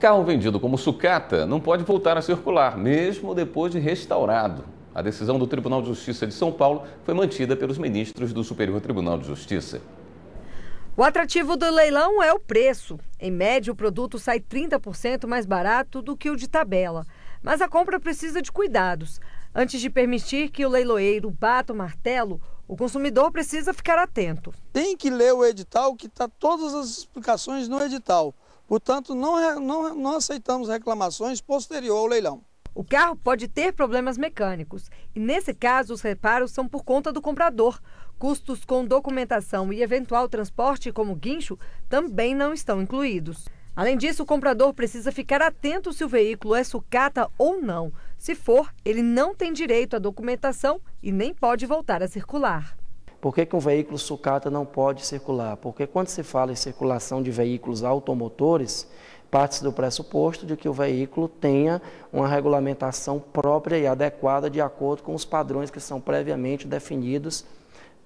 Carro vendido como sucata não pode voltar a circular, mesmo depois de restaurado. A decisão do Tribunal de Justiça de São Paulo foi mantida pelos ministros do Superior Tribunal de Justiça. O atrativo do leilão é o preço. Em média, o produto sai 30% mais barato do que o de tabela. Mas a compra precisa de cuidados. Antes de permitir que o leiloeiro bata o martelo, o consumidor precisa ficar atento. Tem que ler o edital, que está todas as explicações no edital. Portanto, não, não, não aceitamos reclamações posterior ao leilão. O carro pode ter problemas mecânicos e, nesse caso, os reparos são por conta do comprador. Custos com documentação e eventual transporte, como guincho, também não estão incluídos. Além disso, o comprador precisa ficar atento se o veículo é sucata ou não. Se for, ele não tem direito à documentação e nem pode voltar a circular. Por que, que um veículo sucata não pode circular? Porque quando se fala em circulação de veículos automotores, parte-se do pressuposto de que o veículo tenha uma regulamentação própria e adequada de acordo com os padrões que são previamente definidos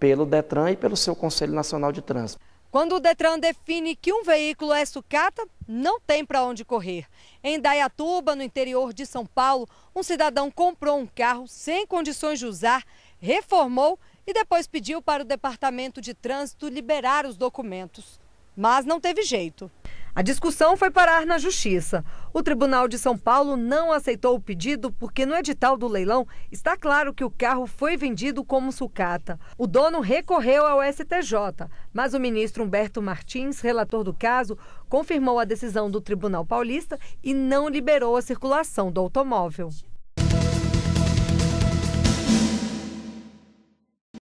pelo DETRAN e pelo seu Conselho Nacional de Trânsito. Quando o Detran define que um veículo é sucata, não tem para onde correr. Em Dayatuba, no interior de São Paulo, um cidadão comprou um carro sem condições de usar, reformou e depois pediu para o Departamento de Trânsito liberar os documentos. Mas não teve jeito. A discussão foi parar na Justiça. O Tribunal de São Paulo não aceitou o pedido porque no edital do leilão está claro que o carro foi vendido como sucata. O dono recorreu ao STJ, mas o ministro Humberto Martins, relator do caso, confirmou a decisão do Tribunal Paulista e não liberou a circulação do automóvel.